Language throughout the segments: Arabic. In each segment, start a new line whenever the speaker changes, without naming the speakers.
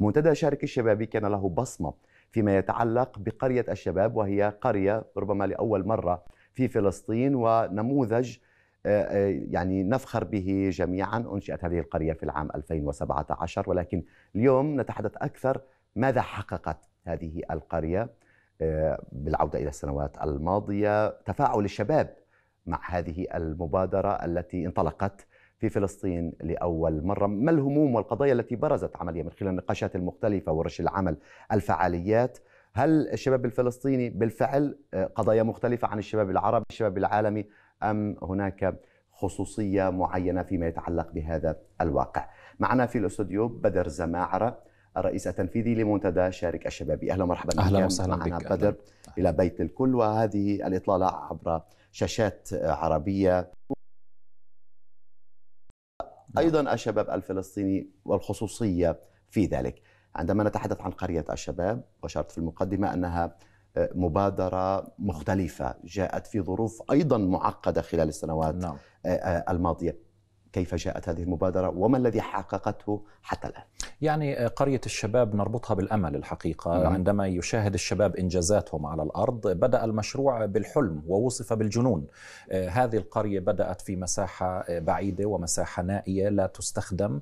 منتدى شارك الشبابي كان له بصمة فيما يتعلق بقرية الشباب وهي قرية ربما لأول مرة في فلسطين ونموذج آه، آه، يعني نفخر به جميعا أنشئت هذه القرية في العام 2017 ولكن اليوم نتحدث أكثر ماذا حققت هذه القرية آه، بالعودة إلى السنوات الماضية تفاعل الشباب مع هذه المبادرة التي انطلقت في فلسطين لأول مرة ما الهموم والقضايا التي برزت عمليا من خلال النقاشات المختلفة ورش العمل الفعاليات هل الشباب الفلسطيني بالفعل آه، قضايا مختلفة عن الشباب العربي الشباب العالمي أم هناك خصوصية معينة فيما يتعلق بهذا الواقع معنا في الاستوديو بدر زماعرة الرئيس التنفيذي لمنتدى شارك الشبابي اهلا ومرحبا اهلا وسهلا بك معنا بدر أهلا. الى بيت الكل وهذه الاطلاله عبر شاشات عربيه أيضا الشباب الفلسطيني والخصوصية في ذلك عندما نتحدث عن قرية الشباب وشرت في المقدمة أنها آه، مبادرة مختلفة جاءت في ظروف أيضا معقدة خلال السنوات نعم. آه، آه، الماضية كيف جاءت هذه المبادرة وما الذي حققته حتى الآن
يعني آه، قرية الشباب نربطها بالأمل الحقيقة مم. نعم. عندما يشاهد الشباب إنجازاتهم على الأرض بدأ المشروع بالحلم ووصف بالجنون آه، هذه القرية بدأت في مساحة آه، بعيدة ومساحة نائية لا تستخدم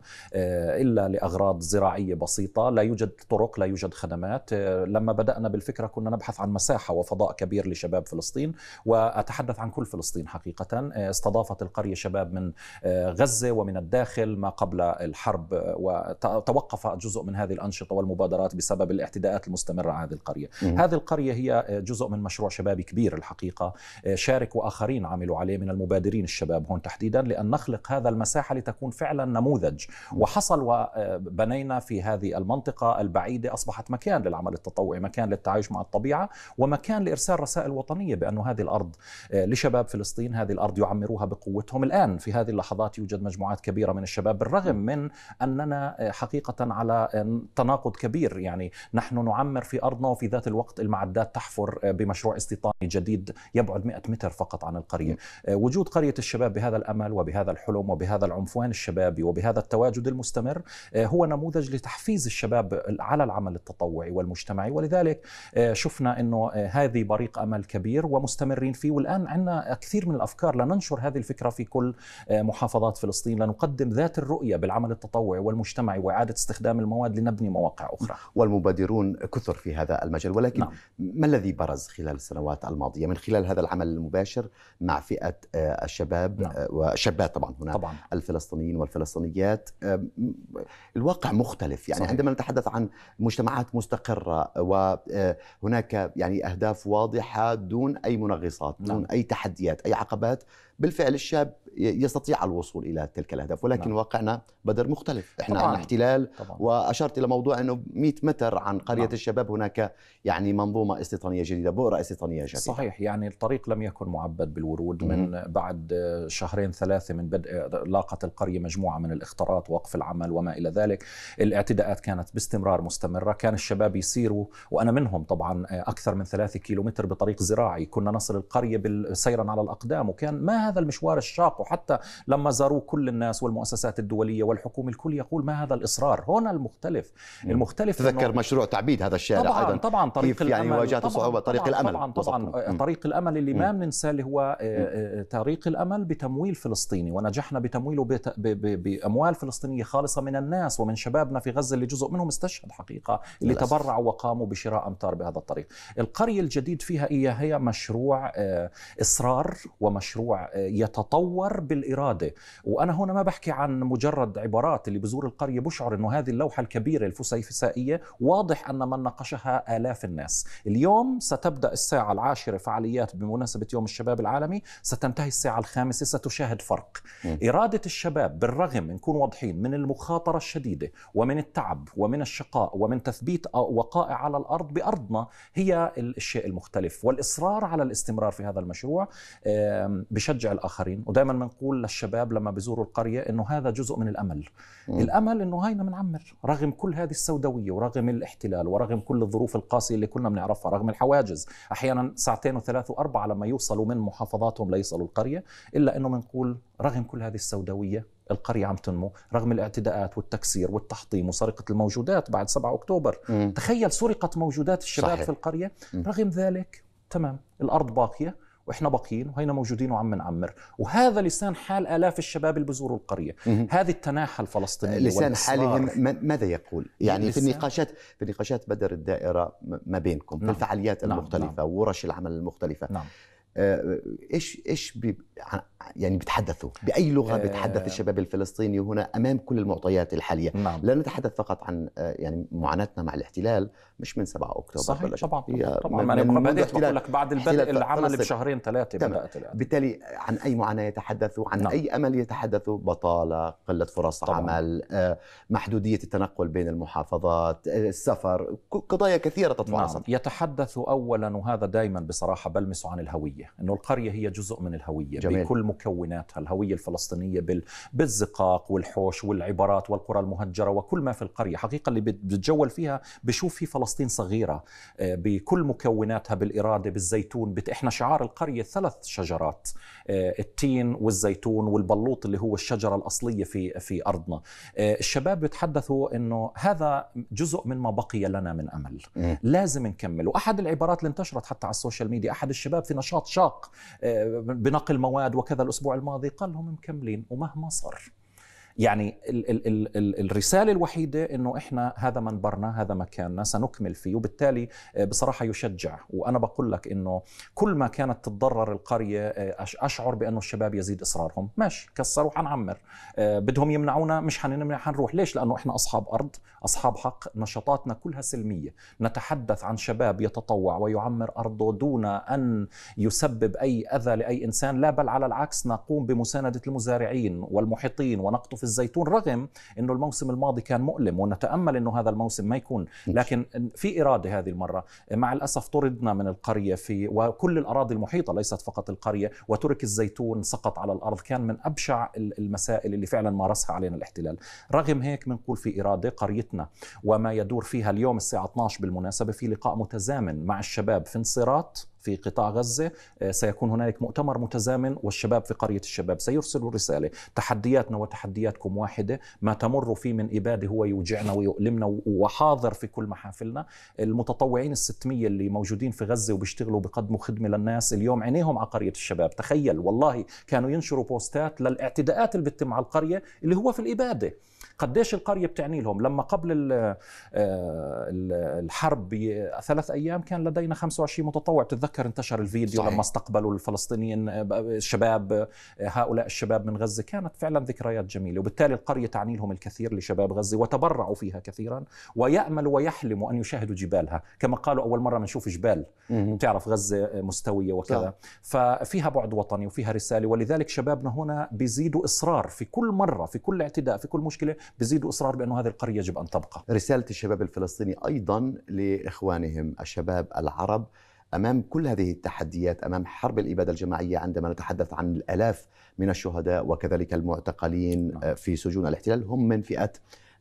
إلا لأغراض زراعية بسيطة لا يوجد طرق لا يوجد خدمات لما بدأنا بالفكرة كنا نبحث عن مساحة وفضاء كبير لشباب فلسطين وأتحدث عن كل فلسطين حقيقة استضافت القرية شباب من غير غزة ومن الداخل ما قبل الحرب وتوقف جزء من هذه الأنشطة والمبادرات بسبب الاعتداءات المستمرة على هذه القرية مم. هذه القرية هي جزء من مشروع شبابي كبير الحقيقة شارك وآخرين عملوا عليه من المبادرين الشباب هون تحديدا لأن نخلق هذا المساحة لتكون فعلا نموذج وحصل وبنينا في هذه المنطقة البعيدة أصبحت مكان للعمل التطوعي مكان للتعايش مع الطبيعة ومكان لإرسال رسائل وطنية بأن هذه الأرض لشباب فلسطين هذه الأرض يعمروها بقوتهم الآن في هذه اللحظات توجد مجموعات كبيرة من الشباب بالرغم من أننا آه، حقيقة على آه، تناقض كبير يعني نحن نعمر في أرضنا وفي ذات الوقت المعدات تحفر آه، بمشروع استيطاني جديد يبعد 100 متر فقط عن القرية وجود قرية الشباب بهذا الأمل وبهذا الحلم وبهذا العنفوان الشبابي وبهذا التواجد المستمر هو نموذج لتحفيز الشباب على العمل التطوعي والمجتمعي ولذلك شفنا أنه هذه بريق أمل كبير ومستمرين فيه والآن عندنا كثير من الأفكار لننشر هذه الفكرة في كل محافظات محافظات فلسطين لنقدم ذات الرؤية بالعمل التطوعي والمجتمعي وإعادة استخدام المواد لنبني
مواقع أخرى نعم. والمبادرون كثر في هذا المجال ولكن نعم. ما الذي برز خلال السنوات الماضية من خلال هذا العمل المباشر مع فئة آه، الشباب نعم. آه، والشابات طبعا هنا طبعا. الفلسطينيين والفلسطينيات الواقع مختلف يعني صحيح. عندما نتحدث عن مجتمعات مستقرة وهناك آه، يعني أهداف واضحة دون أي منغصات نعم. دون أي تحديات أي عقبات بالفعل الشاب يستطيع الوصول الى تلك الاهداف ولكن نعم. واقعنا بدر مختلف احنا طبعاً. عن احتلال طبعاً. واشرت الى موضوع انه 100 متر عن قريه نعم. الشباب هناك يعني منظومه استيطانيه جديده بؤره استيطانيه جديده
صحيح يعني الطريق لم يكن معبد بالورود من م- بعد شهرين ثلاثه من بدء لاقت القريه مجموعه من الاختراط وقف العمل وما الى ذلك الاعتداءات كانت باستمرار مستمره كان الشباب يسيروا وانا منهم طبعا اكثر من ثلاثة كيلومتر بطريق زراعي كنا نصل القريه سيرا على الاقدام وكان ما هذا المشوار الشاق وحتى لما زاروه كل الناس والمؤسسات الدولية والحكومة الكل يقول ما هذا الإصرار هنا المختلف نعم. المختلف تذكر
مشروع تعبيد هذا الشارع طبعا أيضا طبعا طريق كيف يعني واجهته صعوبة طريق طبعاً الأمل طبعا
طبعا طريق الأمل اللي ما بننساه اللي هو آه، آه، آه، طريق الأمل بتمويل فلسطيني ونجحنا بتمويله بأموال فلسطينية خالصة من الناس ومن شبابنا في غزة اللي جزء منهم استشهد حقيقة اللي تبرعوا وقاموا بشراء أمتار بهذا الطريق القرية الجديد فيها إيه؟ هي مشروع إصرار ومشروع يتطور بالاراده وانا هنا ما بحكي عن مجرد عبارات اللي بزور القريه بشعر انه هذه اللوحه الكبيره الفسيفسائيه واضح ان من ناقشها الاف الناس اليوم ستبدا الساعه العاشره فعاليات بمناسبه يوم الشباب العالمي ستنتهي الساعه الخامسه ستشاهد فرق م. اراده الشباب بالرغم نكون واضحين من المخاطره الشديده ومن التعب ومن الشقاء ومن تثبيت وقائع على الارض بارضنا هي الشيء المختلف والاصرار على الاستمرار في هذا المشروع بشجع الاخرين ودائما بنقول للشباب لما بيزوروا القريه انه هذا جزء من الامل م. الامل انه هينا بنعمر رغم كل هذه السوداويه ورغم الاحتلال ورغم كل الظروف القاسيه اللي كنا بنعرفها رغم الحواجز احيانا ساعتين وثلاث واربعه لما يوصلوا من محافظاتهم ليصلوا القريه الا انه بنقول رغم كل هذه السوداويه القرية عم تنمو رغم الاعتداءات والتكسير والتحطيم وسرقة الموجودات بعد 7 أكتوبر مم. تخيل سرقت موجودات الشباب صحيح. في القرية مم. رغم ذلك تمام الأرض باقية واحنا باقيين وهينا موجودين وعم نعمر وهذا لسان حال الاف الشباب اللي بزوروا القريه هذه التناحه الفلسطينيه لسان حالهم
ماذا يقول يعني في النقاشات في النقاشات بدر الدائره ما بينكم نعم. في الفعاليات نعم، المختلفه نعم. ورش العمل المختلفه نعم. آه، ايش ايش بي يعني بتحدثوا باي لغه آه، بيتحدث الشباب الفلسطيني هنا امام كل المعطيات الحاليه نعم. لا نتحدث فقط عن آه، يعني معاناتنا مع الاحتلال مش من 7 اكتوبر صحيح طبعا طبعا من يعني من بدات بقول لك بعد البدء العمل بشهرين ثلاثه بدات الان بالتالي عن اي معاناه يتحدثوا عن نعم. اي امل يتحدثوا بطاله قله فرص طبعا. عمل محدوديه التنقل بين المحافظات السفر قضايا كثيره تتفاصل نعم. يتحدثوا اولا وهذا دائما بصراحه
بلمسه عن الهويه الهويه انه القريه هي جزء من الهويه جميل. بكل مكوناتها الهويه الفلسطينيه بال... بالزقاق والحوش والعبارات والقرى المهجره وكل ما في القريه حقيقه اللي بتجول فيها بشوف في فلسطين صغيره آه، بكل مكوناتها بالاراده بالزيتون بت... احنا شعار القريه ثلاث شجرات آه، التين والزيتون والبلوط اللي هو الشجره الاصليه في في ارضنا آه، الشباب بيتحدثوا انه هذا جزء مما بقي لنا من امل لازم نكمل واحد العبارات اللي انتشرت حتى على السوشيال ميديا احد الشباب في نشاط عشاق آه، بنقل مواد وكذا الاسبوع الماضي قال لهم مكملين ومهما صار يعني ال ال ال ال الرسالة الوحيدة أنه إحنا هذا منبرنا هذا مكاننا سنكمل فيه وبالتالي آه، بصراحة يشجع وأنا بقول لك أنه كل ما كانت تتضرر القرية آه، أشعر بأنه الشباب يزيد إصرارهم ماشي كسروا حنعمر آه، بدهم يمنعونا مش حنمنع حنروح ليش لأنه إحنا أصحاب أرض أصحاب حق نشاطاتنا كلها سلمية نتحدث عن شباب يتطوع ويعمر أرضه دون أن يسبب أي أذى لأي إنسان لا بل على العكس نقوم بمساندة المزارعين والمحيطين ونقطف الزيتون رغم انه الموسم الماضي كان مؤلم ونتامل انه هذا الموسم ما يكون لكن في اراده هذه المره مع الاسف طردنا من القريه في وكل الاراضي المحيطه ليست فقط القريه وترك الزيتون سقط على الارض كان من ابشع المسائل اللي فعلا مارسها علينا الاحتلال رغم هيك بنقول في اراده قريتنا وما يدور فيها اليوم الساعه 12 بالمناسبه في لقاء متزامن مع الشباب في انصراط في قطاع غزة آه، سيكون هنالك مؤتمر متزامن والشباب في قرية الشباب سيرسلوا رسالة تحدياتنا وتحدياتكم واحدة ما تمر فيه من إبادة هو يوجعنا ويؤلمنا وحاضر في كل محافلنا المتطوعين الستمية اللي موجودين في غزة وبيشتغلوا بقدموا خدمة للناس اليوم عينيهم على قرية الشباب تخيل والله كانوا ينشروا بوستات للاعتداءات اللي بتتم على القرية اللي هو في الإبادة قديش القريه بتعني لهم لما قبل آه، الحرب ثلاث ايام كان لدينا 25 متطوع بتتذكر انتشر الفيديو صحيح. لما استقبلوا الفلسطينيين آه، الشباب آه، هؤلاء الشباب من غزه كانت فعلا ذكريات جميله وبالتالي القريه تعني لهم الكثير لشباب غزه وتبرعوا فيها كثيرا ويامل ويحلموا ان يشاهدوا جبالها كما قالوا اول مره بنشوف جبال بتعرف غزه مستويه وكذا ففيها بعد وطني وفيها رساله ولذلك شبابنا هنا بيزيدوا اصرار في
كل مره في كل اعتداء في كل مشكله بيزيدوا اصرار بانه هذه القريه يجب ان تبقى. رساله الشباب الفلسطيني ايضا لاخوانهم الشباب العرب امام كل هذه التحديات امام حرب الاباده الجماعيه عندما نتحدث عن الالاف من الشهداء وكذلك المعتقلين نعم. آه، في سجون الاحتلال هم من فئه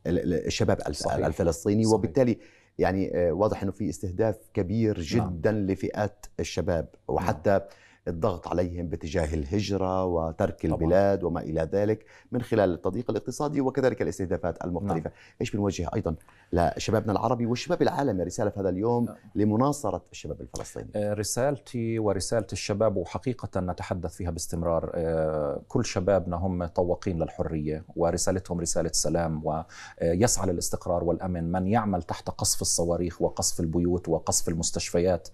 الشباب صحيح. الفلسطيني صحيح. وبالتالي يعني آه، واضح انه في استهداف كبير نعم. جدا نعم. لفئات الشباب نعم. وحتى نعم. الضغط عليهم باتجاه الهجرة وترك طبعا. البلاد وما إلى ذلك من خلال التضييق الاقتصادي وكذلك الاستهدافات المختلفة نعم. إيش بنوجه أيضا لشبابنا العربي والشباب العالمي رسالة في هذا اليوم نعم. لمناصرة الشباب الفلسطيني آه، رسالتي
ورسالة الشباب وحقيقة نتحدث فيها باستمرار آه، كل شبابنا هم طواقين للحرية ورسالتهم رسالة سلام ويسعى آه، للاستقرار والأمن من يعمل تحت قصف الصواريخ وقصف البيوت وقصف المستشفيات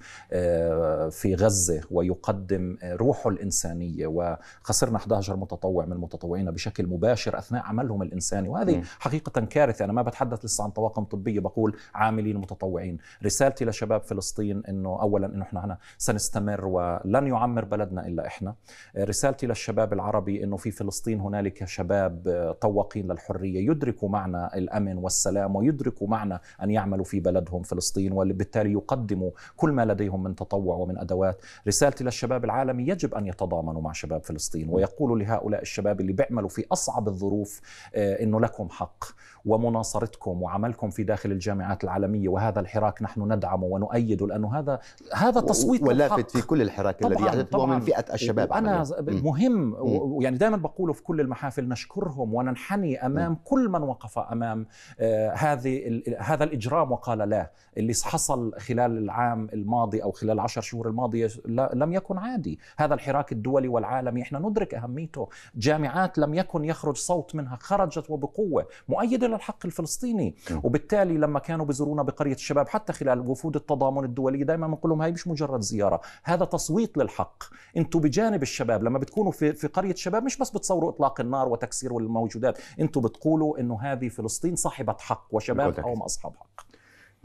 في غزة ويقدم يخدم روحه الانسانيه وخسرنا 11 متطوع من متطوعينا بشكل مباشر اثناء عملهم الانساني وهذه م. حقيقه كارثه انا ما بتحدث لسه عن طواقم طبيه بقول عاملين متطوعين رسالتي لشباب فلسطين انه اولا انه احنا هنا سنستمر ولن يعمر بلدنا الا احنا رسالتي للشباب العربي انه في فلسطين هنالك شباب طواقين للحريه يدركوا معنى الامن والسلام ويدركوا معنى ان يعملوا في بلدهم فلسطين وبالتالي يقدموا كل ما لديهم من تطوع ومن ادوات رسالتي للشباب العالمي يجب ان يتضامنوا مع شباب فلسطين ويقولوا لهؤلاء الشباب اللي بيعملوا في اصعب الظروف آه، انه لكم حق ومناصرتكم وعملكم في داخل الجامعات العالميه وهذا الحراك نحن ندعمه ونؤيده لانه هذا هذا تصويت ولافت في كل الحراك الذي يحدث هو من فئه الشباب انا مهم ويعني دائما بقوله في كل المحافل نشكرهم وننحني امام م. كل من وقف امام آه هذه هذا الاجرام وقال لا اللي حصل خلال العام الماضي او خلال عشر شهور الماضيه لم يكن عادي عادي هذا الحراك الدولي والعالمي احنا ندرك أهميته جامعات لم يكن يخرج صوت منها خرجت وبقوة مؤيدة للحق الفلسطيني نعم. وبالتالي لما كانوا بزورونا بقرية الشباب حتى خلال وفود التضامن الدولي دائما بنقول لهم هاي مش مجرد زيارة هذا تصويت للحق انتم بجانب الشباب لما بتكونوا في, في قرية الشباب مش بس بتصوروا إطلاق النار وتكسير الموجودات انتم بتقولوا انه هذه فلسطين صاحبة حق وشباب هم أصحاب حق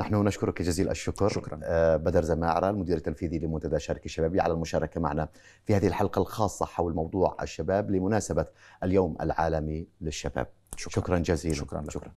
نحن نشكرك جزيل الشكر شكرا آه، بدر زماعرة المدير التنفيذي لمنتدى شركة الشبابي على المشاركة معنا في هذه الحلقة الخاصة حول موضوع الشباب لمناسبة اليوم العالمي للشباب شكرا, شكرا جزيلا شكرا, شكرا.